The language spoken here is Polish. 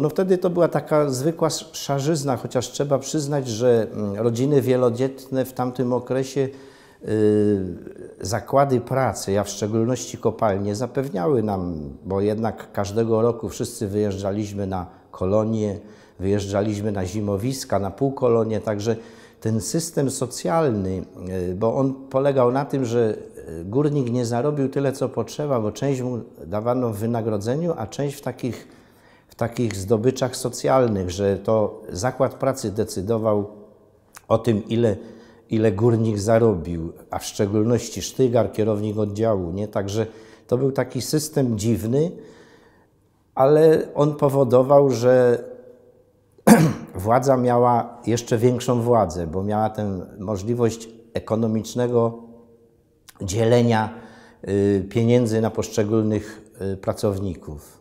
No wtedy to była taka zwykła szarzyzna, chociaż trzeba przyznać, że mm, rodziny wielodzietne w tamtym okresie y, zakłady pracy, a w szczególności kopalnie, zapewniały nam, bo jednak każdego roku wszyscy wyjeżdżaliśmy na kolonie, wyjeżdżaliśmy na zimowiska, na półkolonie, także ten system socjalny, y, bo on polegał na tym, że y, górnik nie zarobił tyle, co potrzeba, bo część mu dawano w wynagrodzeniu, a część w takich takich zdobyczach socjalnych, że to zakład pracy decydował o tym, ile, ile górnik zarobił, a w szczególności sztygar, kierownik oddziału. Nie? Także to był taki system dziwny, ale on powodował, że władza miała jeszcze większą władzę, bo miała tę możliwość ekonomicznego dzielenia y, pieniędzy na poszczególnych y, pracowników.